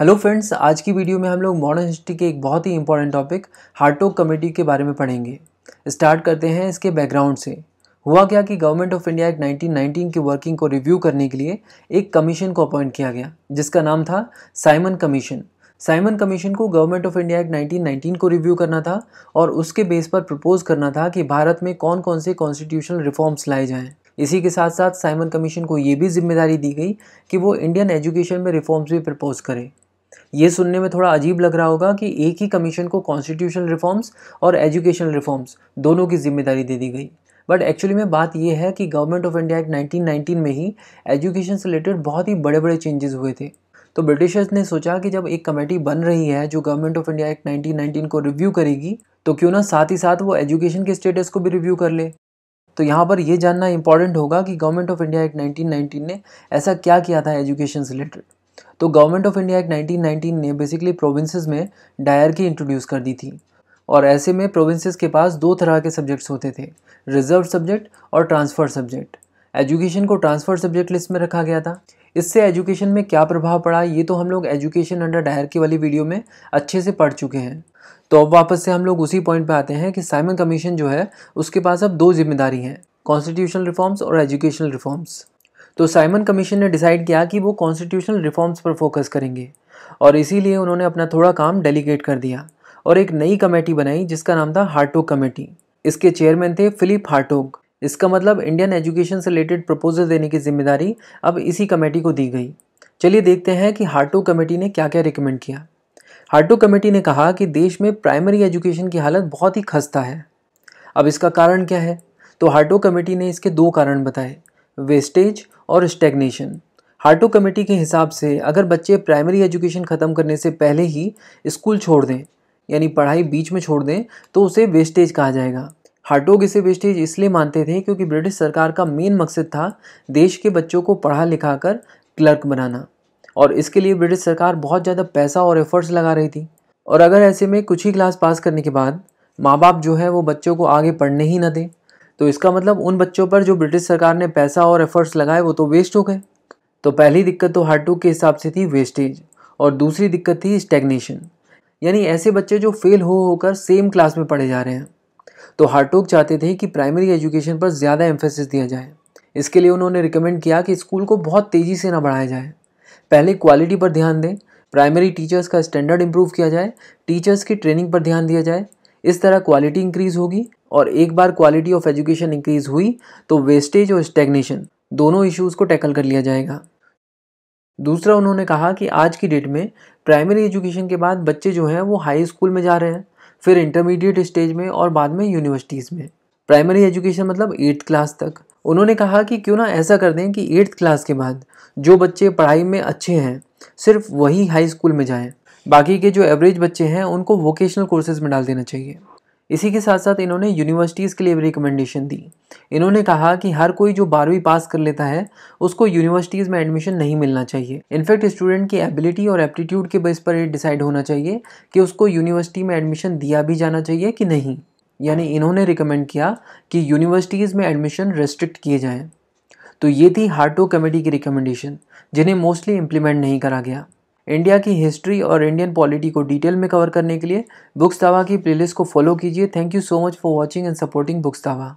hello friends आज की video में हम लोग मॉडर्न हिस्ट्री के एक बहुत ही इंपॉर्टेंट टॉपिक हार्टोक कमेटी के बारे में पढ़ेंगे स्टार्ट करते हैं इसके बैकग्राउंड से हुआ क्या कि गवर्नमेंट ऑफ इंडिया एक्ट 1919 की वर्किंग को रिव्यू करने के लिए एक कमीशन को अपॉइंट किया गया जिसका नाम था साइमन कमीशन साइमन कमीशन को गवर्नमेंट ऑफ इंडिया एक्ट 1919 को रिव्यू करना था और उसके बेस पर प्रपोज करना था कि भारत में कौन कौन से कॉन्स्टिट्यूशनल रिफॉर्म्स लाए जाएँ इसी के साथ साथ साइमन कमीशन को ये भी जिम्मेदारी दी गई कि वो इंडियन एजुकेशन में रिफॉर्म्स भी प्रपोज करें ये सुनने में थोड़ा अजीब लग रहा होगा कि एक ही कमीशन को कॉन्स्टिट्यूशनल रिफॉर्म्स और एजुकेशनल रिफॉर्म्स दोनों की जिम्मेदारी दे दी गई बट एक्चुअली में बात यह है कि गवर्नमेंट ऑफ इंडिया एक्ट 1919 में ही एजुकेशन से रिलेटेड बहुत ही बड़े बड़े चेंजेस हुए थे तो ब्रिटिशर्स ने सोचा कि जब एक कमेटी बन रही है जो गवर्नमेंट ऑफ इंडिया एक्ट 1919 को रिव्यू करेगी तो क्यों ना साथ ही साथ वो एजुकेशन के स्टेटस को भी रिव्यू कर ले तो यहाँ पर यह जानना इंपॉर्टेंट होगा कि गवर्नमेंट ऑफ इंडिया एक्ट 1919 ने ऐसा क्या किया था एजुकेशन से रिलेटेड तो गवर्नमेंट ऑफ इंडिया एक्ट 1919 ने बेसिकली प्रोविंसेस में डायर की इंट्रोड्यूस कर दी थी और ऐसे में प्रोविंसेस के पास दो तरह के सब्जेक्ट्स होते थे रिजर्व सब्जेक्ट और ट्रांसफ़र सब्जेक्ट एजुकेशन को ट्रांसफ़र सब्जेक्ट लिस्ट में रखा गया था इससे एजुकेशन में क्या प्रभाव पड़ा ये तो हम लोग एजुकेशन अंडर डायर की वाली वीडियो में अच्छे से पढ़ चुके हैं तो अब वापस से हम लोग उसी पॉइंट पे आते हैं कि साइमन कमीशन जो है उसके पास अब दो जिम्मेदारी हैं कॉन्स्टिट्यूशनल रिफॉर्म्स और एजुकेशनल रिफॉर्म्स तो साइमन कमीशन ने डिसाइड किया कि वो कॉन्स्टिट्यूशनल रिफॉर्म्स पर फोकस करेंगे और इसीलिए उन्होंने अपना थोड़ा काम डेलीगेट कर दिया और एक नई कमेटी बनाई जिसका नाम था हार्टोग कमेटी इसके चेयरमैन थे फिलिप हार्टोग इसका मतलब इंडियन एजुकेशन से रिलेटेड प्रपोजल देने की जिम्मेदारी अब इसी कमेटी को दी गई चलिए देखते हैं कि हार्टो कमेटी ने क्या क्या रिकमेंड किया हार्टो कमेटी ने कहा कि देश में प्राइमरी एजुकेशन की हालत बहुत ही खस्ता है अब इसका कारण क्या है तो हार्टो कमेटी ने इसके दो कारण बताए वेस्टेज और स्टेग्नेशन हार्टो कमेटी के हिसाब से अगर बच्चे प्राइमरी एजुकेशन ख़त्म करने से पहले ही स्कूल छोड़ दें यानी पढ़ाई बीच में छोड़ दें तो उसे वेस्टेज कहा जाएगा हार्टोग इसे वेस्टेज इसलिए मानते थे क्योंकि ब्रिटिश सरकार का मेन मकसद था देश के बच्चों को पढ़ा लिखा कर क्लर्क बनाना और इसके लिए ब्रिटिश सरकार बहुत ज़्यादा पैसा और एफर्ट्स लगा रही थी और अगर ऐसे में कुछ ही क्लास पास करने के बाद माँ बाप जो है वो बच्चों को आगे पढ़ने ही ना दें तो इसका मतलब उन बच्चों पर जो ब्रिटिश सरकार ने पैसा और एफर्ट्स लगाए वो तो वेस्ट हो गए तो पहली दिक्कत तो टू के हिसाब से थी वेस्टेज और दूसरी दिक्कत थी स्टेग्नेशन यानी ऐसे बच्चे जो फेल हो होकर सेम क्लास में पढ़े जा रहे हैं तो हार्टोक चाहते थे कि प्राइमरी एजुकेशन पर ज़्यादा एम्फेसिस दिया जाए इसके लिए उन्होंने रिकमेंड किया कि स्कूल को बहुत तेज़ी से ना बढ़ाया जाए पहले क्वालिटी पर ध्यान दें प्राइमरी टीचर्स का स्टैंडर्ड इम्प्रूव किया जाए टीचर्स की ट्रेनिंग पर ध्यान दिया जाए इस तरह क्वालिटी इंक्रीज़ होगी और एक बार क्वालिटी ऑफ एजुकेशन इंक्रीज हुई तो वेस्टेज और स्टेग्नेशन दोनों इश्यूज़ को टैकल कर लिया जाएगा दूसरा उन्होंने कहा कि आज की डेट में प्राइमरी एजुकेशन के बाद बच्चे जो हैं वो हाई स्कूल में जा रहे हैं फिर इंटरमीडिएट स्टेज में और बाद में यूनिवर्सिटीज़ में प्राइमरी एजुकेशन मतलब एट्थ क्लास तक उन्होंने कहा कि क्यों ना ऐसा कर दें कि एट्थ क्लास के बाद जो बच्चे पढ़ाई में अच्छे हैं सिर्फ वही हाई स्कूल में जाएं बाकी के जो एवरेज बच्चे हैं उनको वोकेशनल कोर्सेज में डाल देना चाहिए इसी के साथ साथ इन्होंने यूनिवर्सिटीज़ के लिए भी रिकमेंडेशन दी इन्होंने कहा कि हर कोई जो बारहवीं पास कर लेता है उसको यूनिवर्सिटीज़ में एडमिशन नहीं मिलना चाहिए इनफैक्ट स्टूडेंट की एबिलिटी और एप्टीट्यूड के बेस पर डिसाइड होना चाहिए कि उसको यूनिवर्सिटी में एडमिशन दिया भी जाना चाहिए कि नहीं यानी इन्होंने रिकमेंड किया कि यूनिवर्सिटीज़ में एडमिशन रेस्ट्रिक्ट किए जाएँ तो ये थी हार्टो कमेटी की रिकमेंडेशन जिन्हें मोस्टली इम्प्लीमेंट नहीं करा गया इंडिया की हिस्ट्री और इंडियन पॉलिटी को डिटेल में कवर करने के लिए बुक्स दावा की प्लेलिस्ट को फॉलो कीजिए thank you so much for watching and supporting books दावा